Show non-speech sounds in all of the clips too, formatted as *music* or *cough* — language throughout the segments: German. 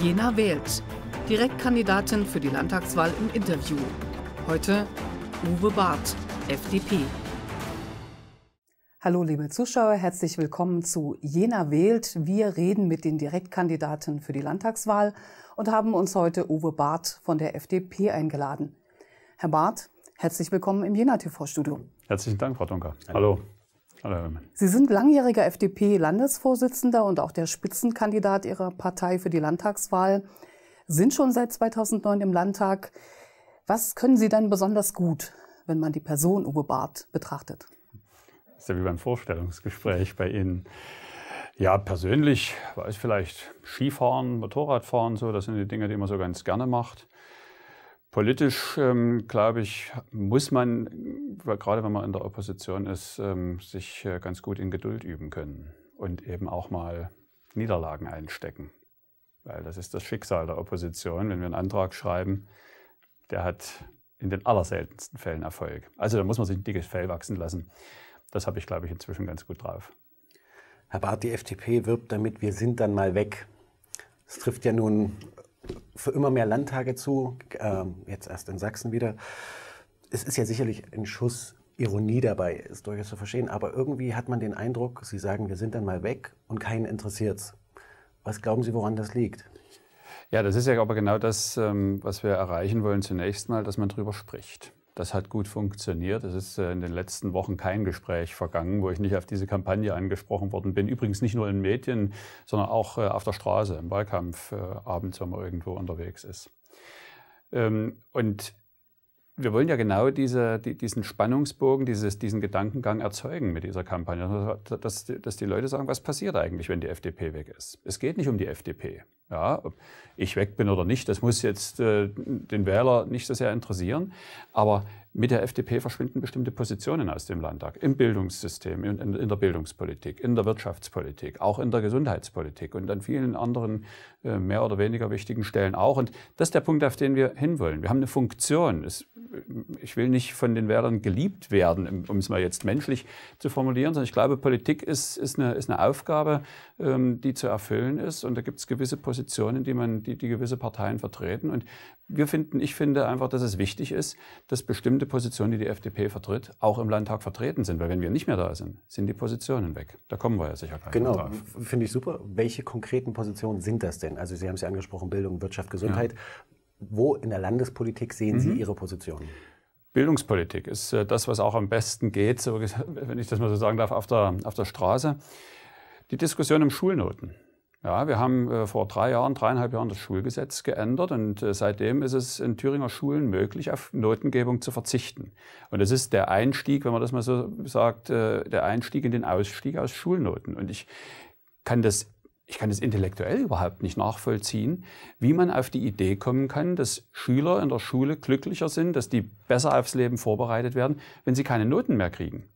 Jena wählt. Direktkandidatin für die Landtagswahl im Interview. Heute Uwe Barth, FDP. Hallo liebe Zuschauer, herzlich willkommen zu Jena wählt. Wir reden mit den Direktkandidaten für die Landtagswahl und haben uns heute Uwe Barth von der FDP eingeladen. Herr Barth, herzlich willkommen im Jena TV-Studio. Herzlichen Dank, Frau Donker. Hallo. Hallo. Sie sind langjähriger FDP-Landesvorsitzender und auch der Spitzenkandidat Ihrer Partei für die Landtagswahl, sind schon seit 2009 im Landtag. Was können Sie denn besonders gut, wenn man die Person Uwe Barth betrachtet? Das ist ja wie beim Vorstellungsgespräch bei Ihnen. Ja, persönlich weiß vielleicht Skifahren, Motorradfahren, so, das sind die Dinge, die man so ganz gerne macht. Politisch, ähm, glaube ich, muss man, gerade wenn man in der Opposition ist, ähm, sich äh, ganz gut in Geduld üben können und eben auch mal Niederlagen einstecken. Weil das ist das Schicksal der Opposition. Wenn wir einen Antrag schreiben, der hat in den allerseltensten Fällen Erfolg. Also da muss man sich ein dickes Fell wachsen lassen. Das habe ich, glaube ich, inzwischen ganz gut drauf. Herr Barth, die FDP wirbt damit, wir sind dann mal weg. Es trifft ja nun für immer mehr Landtage zu, ähm, jetzt erst in Sachsen wieder. Es ist ja sicherlich ein Schuss Ironie dabei, ist durchaus zu verstehen, aber irgendwie hat man den Eindruck, Sie sagen, wir sind dann mal weg und keinen interessiert es. Was glauben Sie, woran das liegt? Ja, das ist ja aber genau das, ähm, was wir erreichen wollen zunächst mal, dass man darüber spricht. Das hat gut funktioniert. Es ist äh, in den letzten Wochen kein Gespräch vergangen, wo ich nicht auf diese Kampagne angesprochen worden bin. Übrigens nicht nur in Medien, sondern auch äh, auf der Straße, im Wahlkampf, äh, abends, wenn man irgendwo unterwegs ist. Ähm, und wir wollen ja genau diese, diesen Spannungsbogen, dieses, diesen Gedankengang erzeugen mit dieser Kampagne, also, dass, dass die Leute sagen, was passiert eigentlich, wenn die FDP weg ist. Es geht nicht um die FDP. Ja, ob ich weg bin oder nicht, das muss jetzt äh, den Wähler nicht so sehr interessieren. Aber mit der FDP verschwinden bestimmte Positionen aus dem Landtag. Im Bildungssystem, in, in, in der Bildungspolitik, in der Wirtschaftspolitik, auch in der Gesundheitspolitik und an vielen anderen äh, mehr oder weniger wichtigen Stellen auch. Und das ist der Punkt, auf den wir hinwollen. Wir haben eine Funktion. Es ich will nicht von den Wählern geliebt werden, um es mal jetzt menschlich zu formulieren, sondern ich glaube, Politik ist, ist, eine, ist eine Aufgabe, ähm, die zu erfüllen ist. Und da gibt es gewisse Positionen, die, man, die, die gewisse Parteien vertreten. Und wir finden, ich finde einfach, dass es wichtig ist, dass bestimmte Positionen, die die FDP vertritt, auch im Landtag vertreten sind. Weil wenn wir nicht mehr da sind, sind die Positionen weg. Da kommen wir ja sicher gleich genau, drauf. Genau, finde ich super. Welche konkreten Positionen sind das denn? Also Sie haben es ja angesprochen, Bildung, Wirtschaft, Gesundheit. Ja. Wo in der Landespolitik sehen mhm. Sie Ihre Position? Bildungspolitik ist äh, das, was auch am besten geht, *laughs* wenn ich das mal so sagen darf, auf der, auf der Straße. Die Diskussion um Schulnoten. Ja, wir haben äh, vor drei Jahren, dreieinhalb Jahren das Schulgesetz geändert und äh, seitdem ist es in Thüringer Schulen möglich, auf Notengebung zu verzichten. Und es ist der Einstieg, wenn man das mal so sagt, der Einstieg in den Ausstieg aus Schulnoten. Und ich kann das ich kann es intellektuell überhaupt nicht nachvollziehen, wie man auf die Idee kommen kann, dass Schüler in der Schule glücklicher sind, dass die besser aufs Leben vorbereitet werden, wenn sie keine Noten mehr kriegen.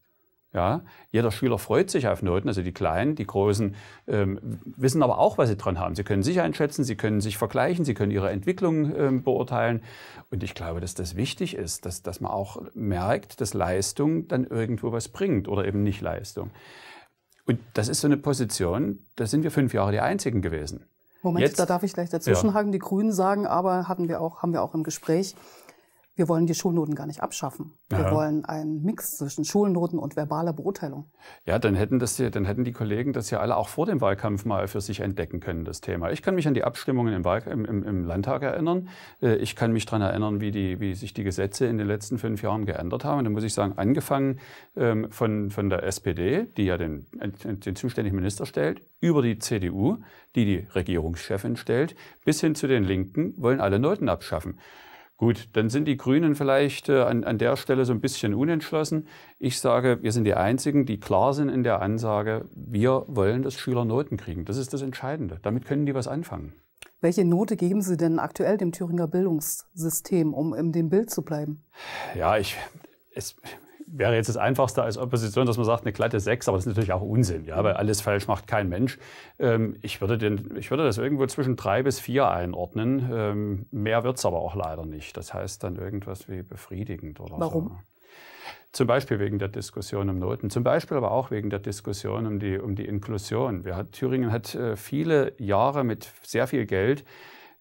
Ja, jeder Schüler freut sich auf Noten, also die Kleinen, die Großen ähm, wissen aber auch, was sie dran haben. Sie können sich einschätzen, sie können sich vergleichen, sie können ihre Entwicklung ähm, beurteilen. Und ich glaube, dass das wichtig ist, dass, dass man auch merkt, dass Leistung dann irgendwo was bringt oder eben nicht Leistung. Und das ist so eine Position, da sind wir fünf Jahre die Einzigen gewesen. Moment, Jetzt, da darf ich gleich dazwischenhaken. Ja. Die Grünen sagen aber, hatten wir auch, haben wir auch im Gespräch, wir wollen die Schulnoten gar nicht abschaffen. Wir Aha. wollen einen Mix zwischen Schulnoten und verbaler Beurteilung. Ja, dann hätten, das, dann hätten die Kollegen das ja alle auch vor dem Wahlkampf mal für sich entdecken können, das Thema. Ich kann mich an die Abstimmungen im, Wahlk im, im, im Landtag erinnern. Äh, ich kann mich daran erinnern, wie, die, wie sich die Gesetze in den letzten fünf Jahren geändert haben. Und dann muss ich sagen, angefangen ähm, von, von der SPD, die ja den, äh, den zuständigen Minister stellt, über die CDU, die die Regierungschefin stellt, bis hin zu den Linken, wollen alle Noten abschaffen. Gut, dann sind die Grünen vielleicht äh, an, an der Stelle so ein bisschen unentschlossen. Ich sage, wir sind die Einzigen, die klar sind in der Ansage, wir wollen, dass Schüler Noten kriegen. Das ist das Entscheidende. Damit können die was anfangen. Welche Note geben Sie denn aktuell dem Thüringer Bildungssystem, um in dem Bild zu bleiben? Ja, ich, es, wäre jetzt das Einfachste als Opposition, dass man sagt, eine glatte 6, aber das ist natürlich auch Unsinn, ja, weil alles falsch macht kein Mensch. Ähm, ich, würde den, ich würde das irgendwo zwischen drei bis vier einordnen. Ähm, mehr wird's aber auch leider nicht. Das heißt dann irgendwas wie befriedigend oder Warum? so. Zum Beispiel wegen der Diskussion um Noten, zum Beispiel aber auch wegen der Diskussion um die, um die Inklusion. Wir, Thüringen hat äh, viele Jahre mit sehr viel Geld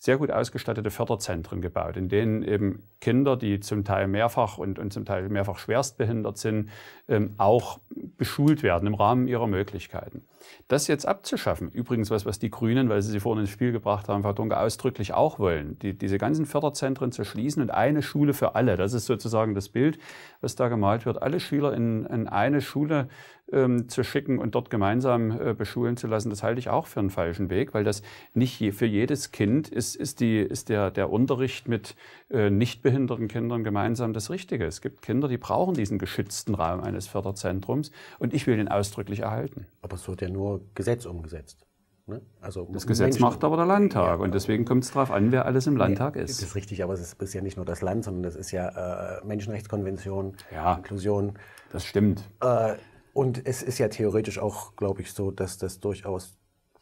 sehr gut ausgestattete Förderzentren gebaut, in denen eben Kinder, die zum Teil mehrfach und, und zum Teil mehrfach schwerstbehindert sind, ähm, auch beschult werden im Rahmen ihrer Möglichkeiten. Das jetzt abzuschaffen, übrigens was, was die Grünen, weil sie sie vorhin ins Spiel gebracht haben, Frau Dunker, ausdrücklich auch wollen, die, diese ganzen Förderzentren zu schließen und eine Schule für alle, das ist sozusagen das Bild, was da gemalt wird, alle Schüler in, in eine Schule ähm, zu schicken und dort gemeinsam äh, beschulen zu lassen, das halte ich auch für einen falschen Weg, weil das nicht je, für jedes Kind ist, ist, die, ist der, der Unterricht mit äh, nicht behinderten Kindern gemeinsam das Richtige. Es gibt Kinder, die brauchen diesen geschützten Raum eines Förderzentrums und ich will den ausdrücklich erhalten. Aber so der nur Gesetz umgesetzt. Ne? Also das Gesetz Menschen. macht aber der Landtag ja, genau. und deswegen kommt es darauf an, wer alles im Landtag ja, ist. Das ist richtig, aber es ist bisher nicht nur das Land, sondern das ist ja äh, Menschenrechtskonvention, ja, Inklusion. Das stimmt. Äh, und es ist ja theoretisch auch, glaube ich, so, dass das durchaus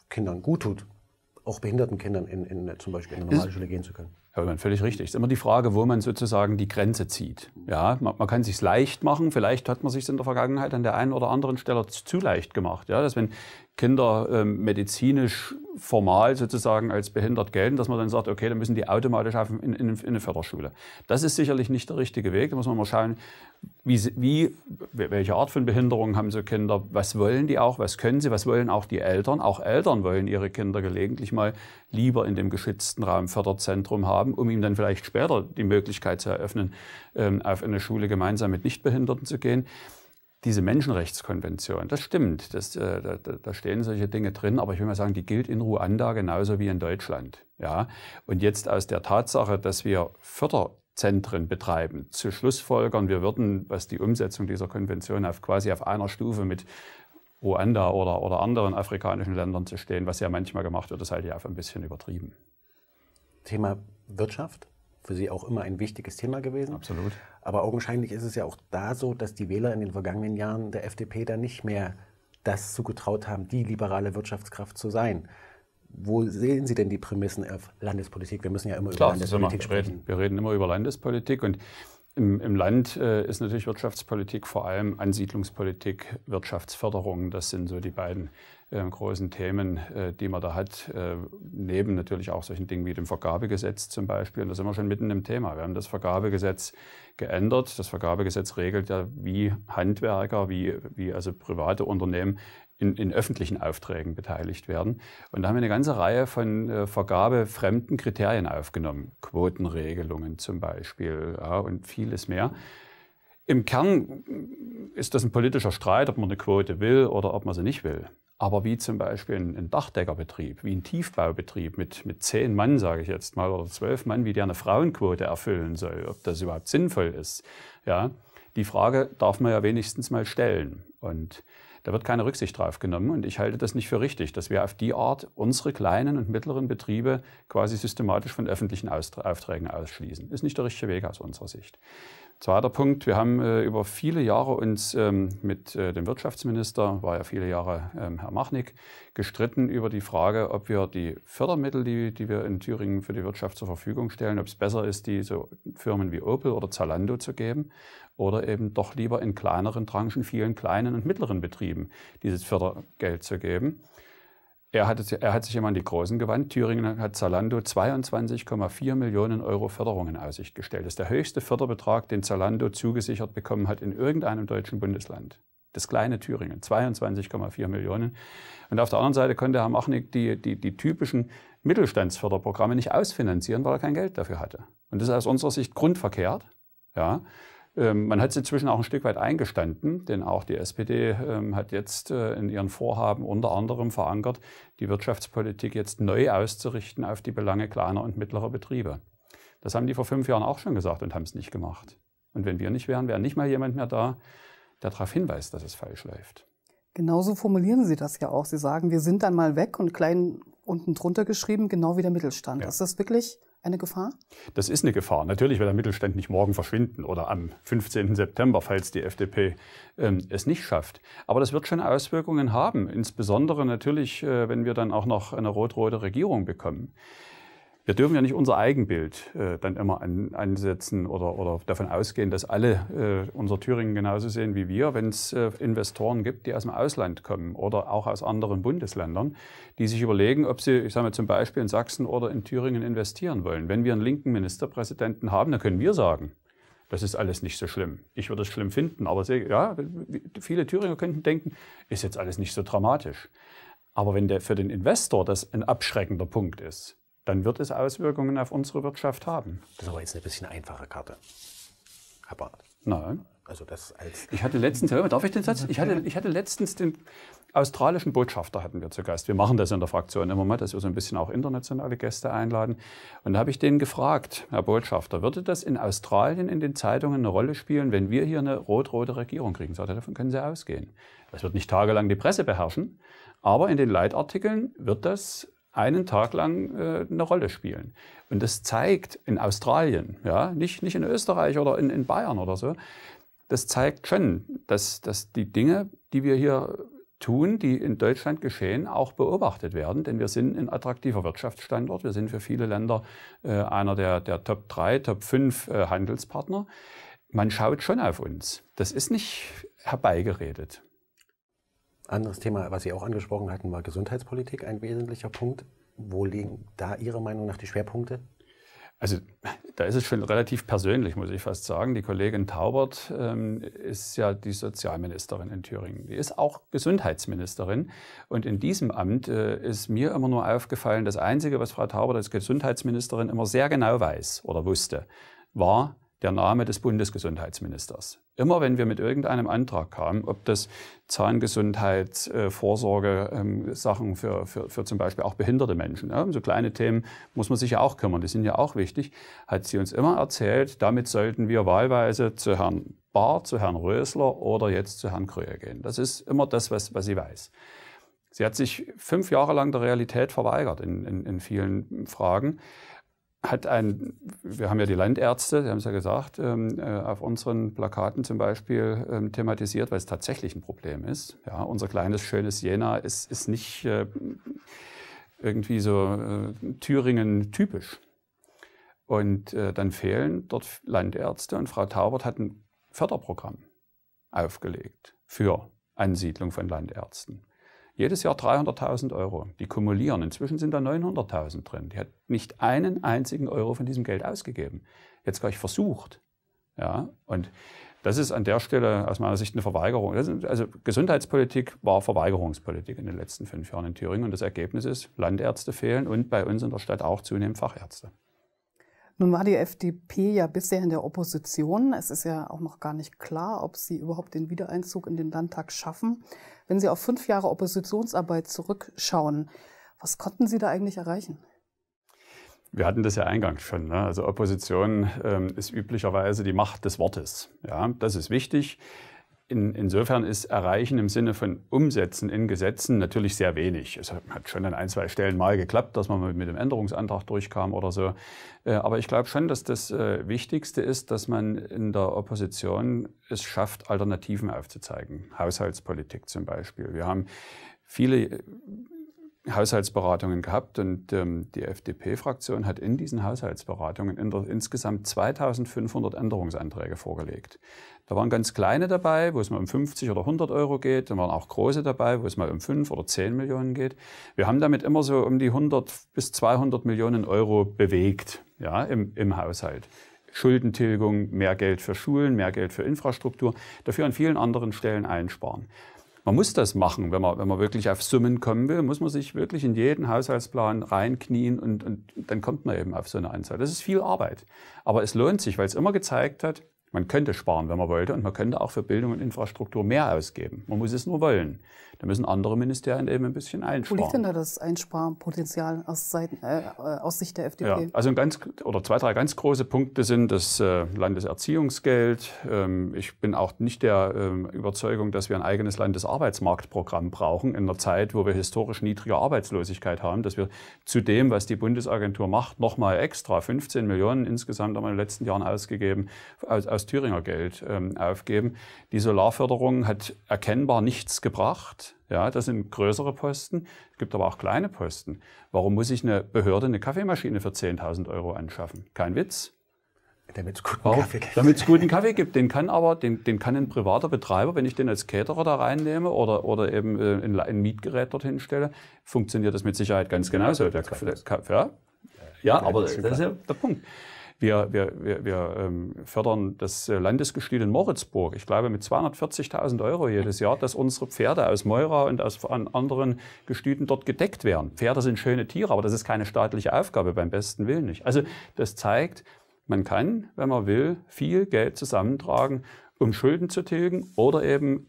Kindern gut tut, auch behinderten Kindern in, in zum Beispiel in eine normale Schule gehen zu können. Heumann, völlig richtig. Es ist immer die Frage, wo man sozusagen die Grenze zieht. Ja, man, man kann sich leicht machen. Vielleicht hat man es sich in der Vergangenheit an der einen oder anderen Stelle zu leicht gemacht. Ja, dass wenn Kinder ähm, medizinisch formal sozusagen als behindert gelten, dass man dann sagt, okay, dann müssen die automatisch in, in, in eine Förderschule. Das ist sicherlich nicht der richtige Weg. Da muss man mal schauen, wie, wie, welche Art von Behinderung haben so Kinder, was wollen die auch, was können sie, was wollen auch die Eltern. Auch Eltern wollen ihre Kinder gelegentlich mal lieber in dem geschützten Raum Förderzentrum haben haben, um ihm dann vielleicht später die Möglichkeit zu eröffnen, ähm, auf eine Schule gemeinsam mit Nichtbehinderten zu gehen diese Menschenrechtskonvention, das stimmt, das, äh, da, da, stehen solche Dinge drin, aber ich will mal sagen, die gilt in Ruanda genauso wie in Deutschland. Ja? Und jetzt aus der Tatsache, dass wir Förderzentren betreiben, zu Schlussfolgern, wir würden, was die Umsetzung dieser Konvention auf quasi auf einer Stufe mit Ruanda oder, oder anderen afrikanischen Ländern zu stehen, was ja manchmal gemacht wird, das halte ich auch für ein bisschen übertrieben. Thema Wirtschaft für sie auch immer ein wichtiges Thema gewesen. Absolut. Aber augenscheinlich ist es ja auch da so, dass die Wähler in den vergangenen Jahren der FDP da nicht mehr das zugetraut haben, die liberale Wirtschaftskraft zu sein. Wo sehen Sie denn die Prämissen auf Landespolitik? Wir müssen ja immer Klar, über Landespolitik immer, sprechen. Reden, wir reden immer über Landespolitik und im, im Land äh, ist natürlich Wirtschaftspolitik vor allem Ansiedlungspolitik, Wirtschaftsförderung. Das sind so die beiden äh, großen Themen, äh, die man da hat, äh, neben natürlich auch solchen Dingen wie dem Vergabegesetz zum Beispiel. Und da sind wir schon mitten im Thema. Wir haben das Vergabegesetz geändert. Das Vergabegesetz regelt ja, wie Handwerker, wie, wie also private Unternehmen in, in öffentlichen Aufträgen beteiligt werden. Und da haben wir eine ganze Reihe von äh, vergabefremden Kriterien aufgenommen. Quotenregelungen zum Beispiel ja, und vieles mehr. Im Kern ist das ein politischer Streit, ob man eine Quote will oder ob man sie nicht will. Aber wie zum Beispiel ein, ein Dachdeckerbetrieb, wie ein Tiefbaubetrieb mit, mit zehn Mann, sage ich jetzt mal, oder zwölf Mann, wie der eine Frauenquote erfüllen soll, ob das überhaupt sinnvoll ist, ja, die Frage darf man ja wenigstens mal stellen. Und da wird keine Rücksicht drauf genommen. Und ich halte das nicht für richtig, dass wir auf die Art unsere kleinen und mittleren Betriebe quasi systematisch von öffentlichen Aufträgen ausschließen. Ist nicht der richtige Weg aus unserer Sicht. Zweiter Punkt, wir haben äh, über viele Jahre uns ähm, mit äh, dem Wirtschaftsminister, war ja viele Jahre ähm, Herr Machnick, gestritten über die Frage, ob wir die Fördermittel, die, die wir in Thüringen für die Wirtschaft zur Verfügung stellen, ob es besser ist, die so Firmen wie Opel oder Zalando zu geben oder eben doch lieber in kleineren Tranchen vielen kleinen und mittleren Betrieben dieses Fördergeld zu geben. Er hat, er hat sich immer an die Großen gewandt. Thüringen hat Zalando 22,4 Millionen Euro Förderungen in Aussicht gestellt. Das ist der höchste Förderbetrag, den Zalando zugesichert bekommen hat in irgendeinem deutschen Bundesland. Das kleine Thüringen, 22,4 Millionen. Und auf der anderen Seite konnte Herr Machnick die, die, die typischen Mittelstandsförderprogramme nicht ausfinanzieren, weil er kein Geld dafür hatte. Und das ist aus unserer Sicht grundverkehrt. Ja. Ähm, man hat es inzwischen auch ein Stück weit eingestanden, denn auch die SPD ähm, hat jetzt äh, in ihren Vorhaben unter anderem verankert, die Wirtschaftspolitik jetzt neu auszurichten auf die Belange kleiner und mittlerer Betriebe. Das haben die vor fünf Jahren auch schon gesagt und haben es nicht gemacht. Und wenn wir nicht wären, wäre nicht mal jemand mehr da, der darauf hinweist, dass es falsch läuft. Genauso formulieren Sie das ja auch. Sie sagen, wir sind dann mal weg und klein unten drunter geschrieben, genau wie der Mittelstand. Ja. Ist das wirklich eine Gefahr? Das ist eine Gefahr. Natürlich wird der Mittelstand nicht morgen verschwinden oder am 15. September, falls die FDP ähm, es nicht schafft. Aber das wird schon Auswirkungen haben, insbesondere natürlich, äh, wenn wir dann auch noch eine rot-rote Regierung bekommen wir dürfen ja nicht unser Eigenbild äh, dann immer an, ansetzen oder, oder davon ausgehen, dass alle äh, unser Thüringen genauso sehen wie wir, wenn es äh, Investoren gibt, die aus dem Ausland kommen oder auch aus anderen Bundesländern, die sich überlegen, ob sie, ich sage mal zum Beispiel in Sachsen oder in Thüringen investieren wollen. Wenn wir einen linken Ministerpräsidenten haben, dann können wir sagen, das ist alles nicht so schlimm. Ich würde es schlimm finden, aber ja, viele Thüringer könnten denken, ist jetzt alles nicht so dramatisch. Aber wenn der für den Investor das ein abschreckender Punkt ist, dann wird es Auswirkungen auf unsere Wirtschaft haben. Das ist aber jetzt eine bisschen einfache Karte. Herr Barth. Nein. Also das als ich hatte letztens, darf ich den Satz? Ich hatte, ich hatte letztens den australischen Botschafter hatten wir zu Gast. Wir machen das in der Fraktion immer mal, dass wir so ein bisschen auch internationale Gäste einladen. Und da habe ich den gefragt, Herr Botschafter, würde das in Australien in den Zeitungen eine Rolle spielen, wenn wir hier eine rot-rote Regierung kriegen? Sagt er, davon können Sie ausgehen. Das wird nicht tagelang die Presse beherrschen, aber in den Leitartikeln wird das einen Tag lang äh, eine Rolle spielen. Und das zeigt in Australien, ja, nicht, nicht in Österreich oder in, in Bayern oder so, das zeigt schon, dass, dass die Dinge, die wir hier tun, die in Deutschland geschehen, auch beobachtet werden. Denn wir sind ein attraktiver Wirtschaftsstandort. Wir sind für viele Länder äh, einer der, der Top 3, Top 5 äh, Handelspartner. Man schaut schon auf uns. Das ist nicht herbeigeredet. Anderes Thema, was Sie auch angesprochen hatten, war Gesundheitspolitik ein wesentlicher Punkt. Wo liegen da Ihrer Meinung nach die Schwerpunkte? Also da ist es schon relativ persönlich, muss ich fast sagen. Die Kollegin Taubert ähm, ist ja die Sozialministerin in Thüringen. Die ist auch Gesundheitsministerin. Und in diesem Amt äh, ist mir immer nur aufgefallen, das Einzige, was Frau Taubert als Gesundheitsministerin immer sehr genau weiß oder wusste, war, der Name des Bundesgesundheitsministers. Immer wenn wir mit irgendeinem Antrag kamen, ob das Zahngesundheitsvorsorge-Sachen ähm, für, für, für zum Beispiel auch behinderte Menschen, ja, so kleine Themen muss man sich ja auch kümmern, die sind ja auch wichtig, hat sie uns immer erzählt, damit sollten wir wahlweise zu Herrn Bahr, zu Herrn Rösler oder jetzt zu Herrn Kröhe gehen. Das ist immer das, was, was sie weiß. Sie hat sich fünf Jahre lang der Realität verweigert in, in, in vielen Fragen hat ein, wir haben ja die Landärzte, Sie haben es ja gesagt, ähm, äh, auf unseren Plakaten zum Beispiel ähm, thematisiert, weil es tatsächlich ein Problem ist. Ja, unser kleines, schönes Jena ist, ist nicht äh, irgendwie so äh, Thüringen typisch. Und äh, dann fehlen dort Landärzte und Frau Taubert hat ein Förderprogramm aufgelegt für Ansiedlung von Landärzten jedes Jahr 300.000 Euro. Die kumulieren. Inzwischen sind da 900.000 drin. Die hat nicht einen einzigen Euro von diesem Geld ausgegeben. Jetzt gleich versucht. Ja, und das ist an der Stelle aus meiner Sicht eine Verweigerung. Also Gesundheitspolitik war Verweigerungspolitik in den letzten fünf Jahren in Thüringen. Und das Ergebnis ist, Landärzte fehlen und bei uns in der Stadt auch zunehmend Fachärzte. Nun war die FDP ja bisher in der Opposition. Es ist ja auch noch gar nicht klar, ob sie überhaupt den Wiedereinzug in den Landtag schaffen. Wenn Sie auf fünf Jahre Oppositionsarbeit zurückschauen, was konnten Sie da eigentlich erreichen? Wir hatten das ja eingangs schon. Ne? Also Opposition ähm, ist üblicherweise die Macht des Wortes. Ja, das ist wichtig in, insofern ist Erreichen im Sinne von Umsetzen in Gesetzen natürlich sehr wenig. Es hat schon an ein, zwei Stellen mal geklappt, dass man mit dem Änderungsantrag durchkam oder so. Äh, aber ich glaube schon, dass das äh, Wichtigste ist, dass man in der Opposition es schafft, Alternativen aufzuzeigen. Haushaltspolitik zum Beispiel. Wir haben viele Haushaltsberatungen gehabt und ähm, die FDP-Fraktion hat in diesen Haushaltsberatungen in der, insgesamt 2500 Änderungsanträge vorgelegt. Da waren ganz kleine dabei, wo es mal um 50 oder 100 Euro geht, Da waren auch große dabei, wo es mal um 5 oder 10 Millionen geht. Wir haben damit immer so um die 100 bis 200 Millionen Euro bewegt ja, im, im Haushalt. Schuldentilgung, mehr Geld für Schulen, mehr Geld für Infrastruktur, dafür an vielen anderen Stellen einsparen man muss das machen, wenn man, wenn man wirklich auf Summen kommen will, muss man sich wirklich in jeden Haushaltsplan reinknien und, und dann kommt man eben auf so eine Anzahl. Das ist viel Arbeit. Aber es lohnt sich, weil es immer gezeigt hat, man könnte sparen, wenn man wollte, und man könnte auch für Bildung und Infrastruktur mehr ausgeben. Man muss es nur wollen. Da müssen andere Ministerien eben ein bisschen einsparen. Wo liegt denn da das Einsparpotenzial aus, Seiten, äh, äh aus Sicht der FDP? Ja, also ein ganz, oder zwei, drei ganz große Punkte sind das äh, Landeserziehungsgeld. Ähm, ich bin auch nicht der ähm, Überzeugung, dass wir ein eigenes Landesarbeitsmarktprogramm brauchen in einer Zeit, wo wir historisch niedrige Arbeitslosigkeit haben, dass wir zu dem, was die Bundesagentur macht, nochmal extra 15 Millionen insgesamt haben wir in den letzten Jahren ausgegeben, aus, aus aus Thüringer Geld ähm, aufgeben. Die Solarförderung hat erkennbar nichts gebracht. Ja, das sind größere Posten. Es gibt aber auch kleine Posten. Warum muss ich eine Behörde eine Kaffeemaschine für 10.000 Euro anschaffen? Kein Witz. Damit es guten Warum? Kaffee gibt. Damit es guten Kaffee gibt. Den kann aber, den, den kann ein privater Betreiber, wenn ich den als Caterer da reinnehme oder, oder eben äh, ein, ein Mietgerät dorthin stelle, funktioniert das mit Sicherheit ganz genauso. Der, Kaffee, ja, ja, aber das ist ja der Punkt. Wir, wir, wir, wir ähm, fördern das äh, Landesgestüt in Moritzburg, ich glaube mit 240.000 Euro jedes Jahr, dass unsere Pferde aus Meurer und aus anderen Gestüten dort gedeckt werden. Pferde sind schöne Tiere, aber das ist keine staatliche Aufgabe, beim besten Willen nicht. Also das zeigt, man kann, wenn man will, viel Geld zusammentragen, um Schulden zu tilgen oder eben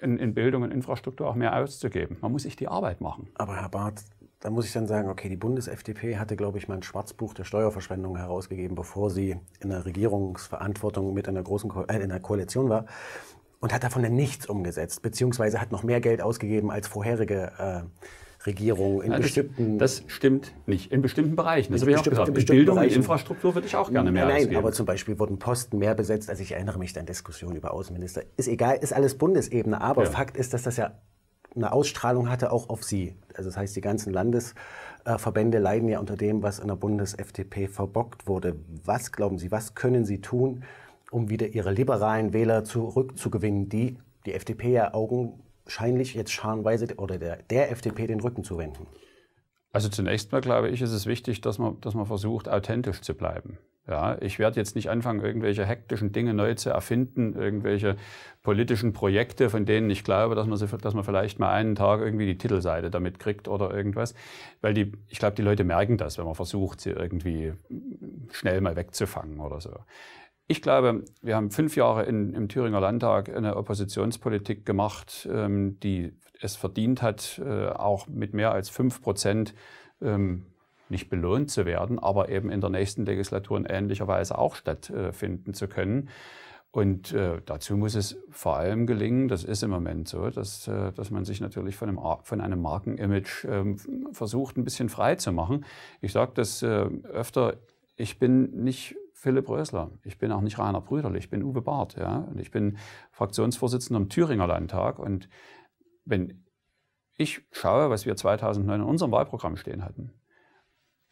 in, in, Bildung und Infrastruktur auch mehr auszugeben. Man muss sich die Arbeit machen. Aber Herr Barth, da muss ich dann sagen, okay, die Bundes-FDP hatte, glaube ich, mal ein Schwarzbuch der Steuerverschwendung herausgegeben, bevor sie in der Regierungsverantwortung mit einer großen Ko äh, in einer Koalition war und hat davon dann nichts umgesetzt, beziehungsweise hat noch mehr Geld ausgegeben als vorherige äh, Regierung in ja, das, bestimmten. Das stimmt nicht. In bestimmten Bereichen. Das habe ich auch gesagt. In Bildung, Bereichen. Infrastruktur würde ich auch gerne mehr Nein, ausgeben. aber zum Beispiel wurden Posten mehr besetzt, als ich erinnere mich an Diskussionen über Außenminister. Ist egal, ist alles Bundesebene. Aber ja. Fakt ist, dass das ja eine Ausstrahlung hatte, auch auf sie. Also das heißt, die ganzen Landesverbände leiden ja unter dem, was in der Bundes-FDP verbockt wurde. Was glauben Sie, was können Sie tun, um wieder Ihre liberalen Wähler zurückzugewinnen, die die FDP ja augenscheinlich jetzt scharenweise oder der, der FDP den Rücken zu wenden? Also zunächst mal glaube ich, ist es wichtig, dass man, dass man versucht, authentisch zu bleiben. Ja, ich werde jetzt nicht anfangen, irgendwelche hektischen Dinge neu zu erfinden, irgendwelche politischen Projekte, von denen ich glaube, dass man, sie, dass man vielleicht mal einen Tag irgendwie die Titelseite damit kriegt oder irgendwas. Weil die, ich glaube, die Leute merken das, wenn man versucht, sie irgendwie schnell mal wegzufangen oder so. Ich glaube, wir haben fünf Jahre in, im Thüringer Landtag eine Oppositionspolitik gemacht, ähm, die es verdient hat, äh, auch mit mehr als fünf Prozent ähm, nicht belohnt zu werden, aber eben in der nächsten Legislatur in ähnlicher Weise auch stattfinden zu können. Und äh, dazu muss es vor allem gelingen, das ist im Moment so, dass, äh, dass man sich natürlich von einem, von einem Markenimage ähm, versucht, ein bisschen frei zu machen. Ich sage das äh, öfter, ich bin nicht Philipp Rösler, ich bin auch nicht Rainer Brüderlich, ich bin Uwe Barth. Ja? Und ich bin Fraktionsvorsitzender im Thüringer Landtag. Und wenn ich schaue, was wir 2009 in unserem Wahlprogramm stehen hatten,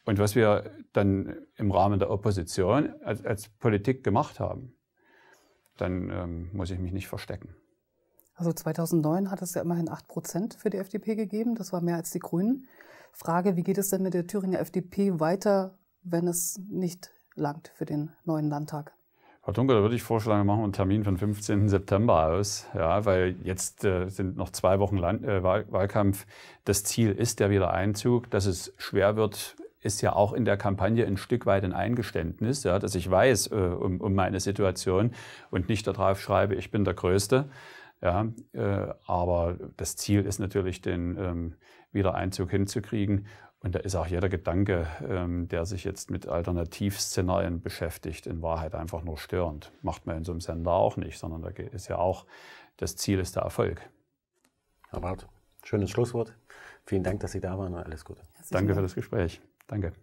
und was wir dann im Rahmen der Opposition als, als Politik gemacht haben, dann ähm, muss ich mich nicht verstecken. Also 2009 hat es ja immerhin 8 Prozent für die FDP gegeben. Das war mehr als die Grünen. Frage, wie geht es denn mit der Thüringer FDP weiter, wenn es nicht langt für den neuen Landtag? Herr Dunker, da würde ich vorschlagen, machen wir einen Termin vom 15. September aus, ja, weil jetzt äh, sind noch zwei Wochen Land, äh, Wahlkampf. Das Ziel ist der Wiedereinzug, dass es schwer wird, ist ja auch in der Kampagne ein Stück weit ein Eingeständnis, ja, dass ich weiß äh, um, um, meine Situation und nicht darauf schreibe, ich bin der Größte. Ja, äh, aber das Ziel ist natürlich, den ähm, Wiedereinzug hinzukriegen. Und da ist auch jeder Gedanke, ähm, der sich jetzt mit Alternativszenarien beschäftigt, in Wahrheit einfach nur störend. Macht man in so einem Sender auch nicht, sondern da ist ja auch, das Ziel ist der Erfolg. Herr Herbert, schönes Schlusswort. Vielen Dank, dass Sie da waren und alles Gute. Danke für das Gespräch. Danke.